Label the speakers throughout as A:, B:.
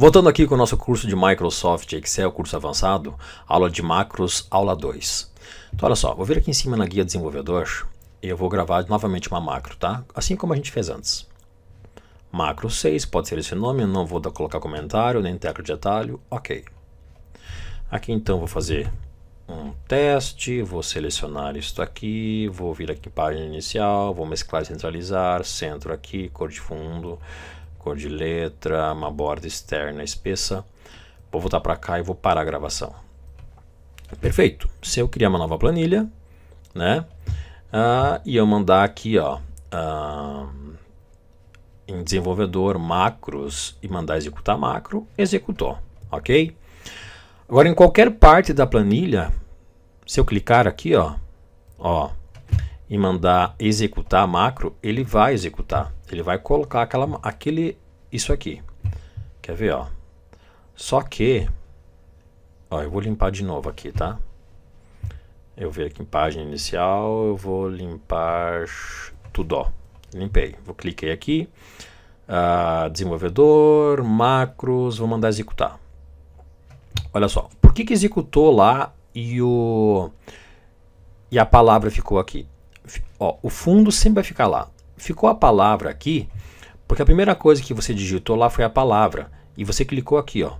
A: Voltando aqui com o nosso curso de Microsoft Excel, curso avançado, aula de macros, aula 2. Então, olha só, vou vir aqui em cima na guia desenvolvedor e eu vou gravar novamente uma macro, tá? Assim como a gente fez antes. Macro 6, pode ser esse nome, não vou colocar comentário, nem tecla de atalho, ok. Aqui então vou fazer um teste, vou selecionar isto aqui, vou vir aqui em página inicial, vou mesclar e centralizar, centro aqui, cor de fundo, cor de letra, uma borda externa espessa. Vou voltar para cá e vou parar a gravação. Perfeito. Se eu criar uma nova planilha, né? Ah, e eu mandar aqui, ó, ah, em desenvolvedor, macros, e mandar executar macro, executou, ok? Agora, em qualquer parte da planilha, se eu clicar aqui, ó, ó, e mandar executar a macro, ele vai executar. Ele vai colocar aquela, aquele, isso aqui. Quer ver, ó. Só que, ó, eu vou limpar de novo aqui, tá? Eu venho aqui em página inicial, eu vou limpar tudo, ó. Limpei. Vou cliquei aqui, uh, desenvolvedor, macros, vou mandar executar. Olha só, por que que executou lá e o e a palavra ficou aqui? ó, o fundo sempre vai ficar lá. Ficou a palavra aqui, porque a primeira coisa que você digitou lá foi a palavra e você clicou aqui, ó,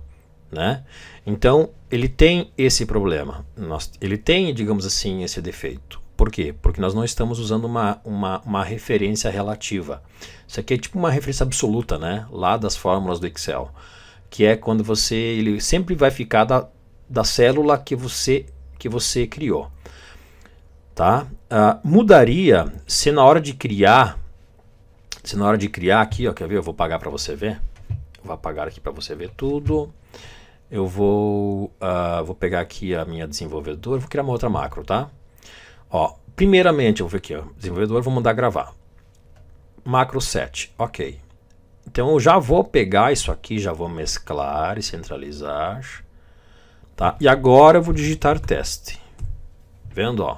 A: né? Então, ele tem esse problema. Nós, ele tem, digamos assim, esse defeito. Por quê? Porque nós não estamos usando uma, uma, uma, referência relativa. Isso aqui é tipo uma referência absoluta, né? Lá das fórmulas do Excel. Que é quando você. Ele sempre vai ficar da, da célula que você, que você criou tá? Uh, mudaria se na hora de criar, se na hora de criar aqui, ó, quer ver? Eu vou pagar para você ver. Eu vou apagar aqui para você ver tudo. Eu vou, uh, vou pegar aqui a minha desenvolvedora, vou criar uma outra macro, tá? Ó, primeiramente, eu vou ver aqui, ó, desenvolvedor, vou mandar gravar. Macro 7, ok. Então eu já vou pegar isso aqui, já vou mesclar e centralizar. Tá? E agora eu vou digitar teste. Vendo, ó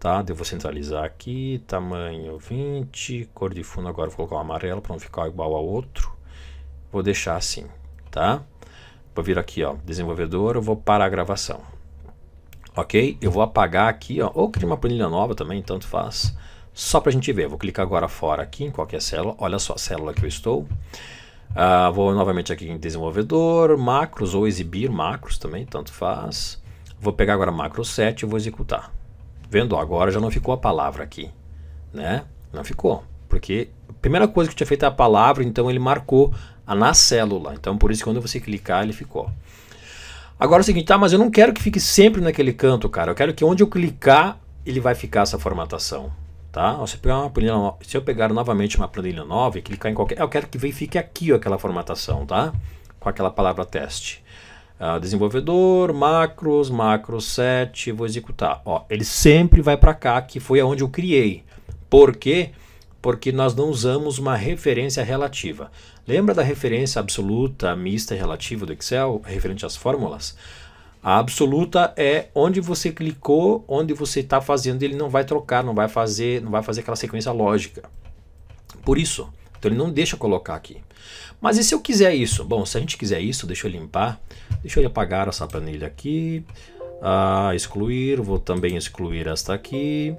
A: tá? Eu vou centralizar aqui, tamanho 20, cor de fundo agora vou colocar um amarelo para não ficar igual ao outro. Vou deixar assim, tá? Vou vir aqui, ó, desenvolvedor, eu vou parar a gravação. Ok? Eu vou apagar aqui, ó, ou criar uma planilha nova também, tanto faz. Só para a gente ver, vou clicar agora fora aqui em qualquer célula, olha só a célula que eu estou. Uh, vou novamente aqui em desenvolvedor, macros ou exibir macros também, tanto faz. Vou pegar agora macro 7 e vou executar. Vendo agora já não ficou a palavra aqui, né? Não ficou, porque a primeira coisa que tinha feito é a palavra, então ele marcou a na célula. Então por isso quando você clicar ele ficou. Agora é o seguinte, tá, mas eu não quero que fique sempre naquele canto, cara. Eu quero que onde eu clicar, ele vai ficar essa formatação, tá? Se eu pegar, uma planilha, se eu pegar novamente uma planilha nova e clicar em qualquer... Eu quero que fique aqui ó, aquela formatação, tá? Com aquela palavra teste. Ah, desenvolvedor, macros, macro 7, vou executar. Ó, ele sempre vai para cá, que foi aonde eu criei. Por quê? Porque nós não usamos uma referência relativa. Lembra da referência absoluta, mista e relativa do Excel, referente às fórmulas? A absoluta é onde você clicou, onde você está fazendo, ele não vai trocar, não vai fazer, não vai fazer aquela sequência lógica. Por isso, então ele não deixa colocar aqui. Mas e se eu quiser isso? Bom, se a gente quiser isso, deixa eu limpar. Deixa eu apagar essa planilha aqui. Ah, excluir, vou também excluir esta aqui.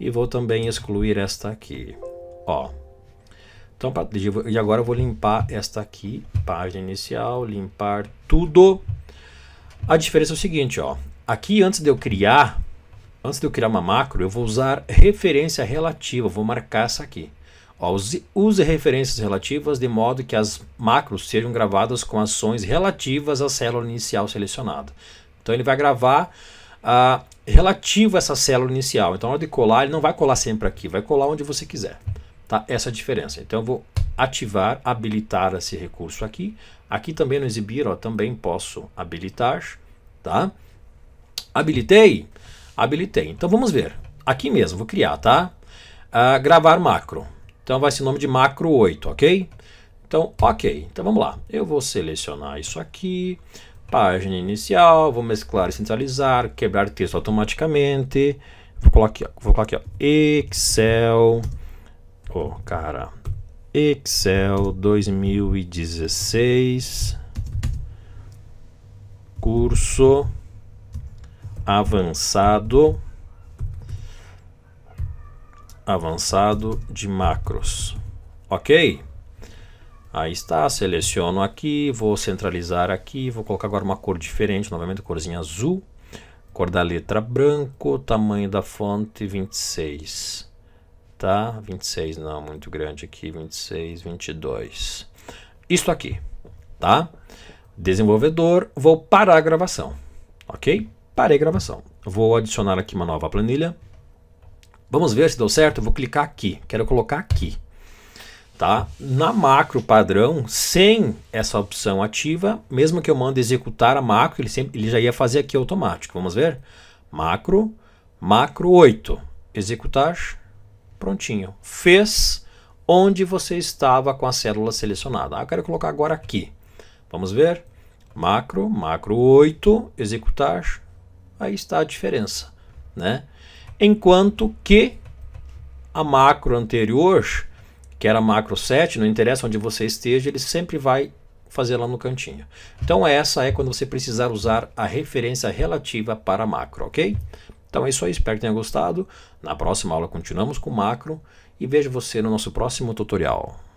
A: E vou também excluir esta aqui. Ó. Então, e agora eu vou limpar esta aqui, página inicial, limpar tudo. A diferença é o seguinte, ó. Aqui antes de eu criar, antes de eu criar uma macro, eu vou usar referência relativa, vou marcar essa aqui. Ó, use referências relativas de modo que as macros sejam gravadas com ações relativas à célula inicial selecionada. Então ele vai gravar ah, relativo a essa célula inicial. Então, na hora de colar, ele não vai colar sempre aqui, vai colar onde você quiser. Tá? Essa é a diferença. Então, eu vou ativar, habilitar esse recurso aqui. Aqui também no exibir, ó, também posso habilitar. Tá? Habilitei? Habilitei. Então, vamos ver. Aqui mesmo, vou criar, tá? Ah, gravar macro. Então vai ser o nome de macro 8, ok? Então, ok. Então vamos lá. Eu vou selecionar isso aqui. Página inicial, vou mesclar e centralizar, quebrar texto automaticamente. Vou colocar aqui, ó, vou colocar aqui, ó, Excel. Oh, cara. Excel 2016 curso avançado avançado de macros. Ok? Aí está, seleciono aqui, vou centralizar aqui, vou colocar agora uma cor diferente, novamente corzinha azul, cor da letra branco, tamanho da fonte 26, tá? 26 não, muito grande aqui, 26, 22. Isso aqui, tá? Desenvolvedor, vou parar a gravação, ok? Parei a gravação. Vou adicionar aqui uma nova planilha. Vamos ver se deu certo? vou clicar aqui. Quero colocar aqui. Tá? Na macro padrão, sem essa opção ativa, mesmo que eu mande executar a macro, ele, sempre, ele já ia fazer aqui automático. Vamos ver? Macro, macro 8. Executar, prontinho. Fez onde você estava com a célula selecionada. Ah, eu quero colocar agora aqui. Vamos ver? Macro, macro 8, executar. Aí está a diferença, né? enquanto que a macro anterior, que era a macro 7, não interessa onde você esteja, ele sempre vai fazer lá no cantinho. Então essa é quando você precisar usar a referência relativa para macro, ok? Então é isso aí, espero que tenha gostado. Na próxima aula continuamos com macro e vejo você no nosso próximo tutorial.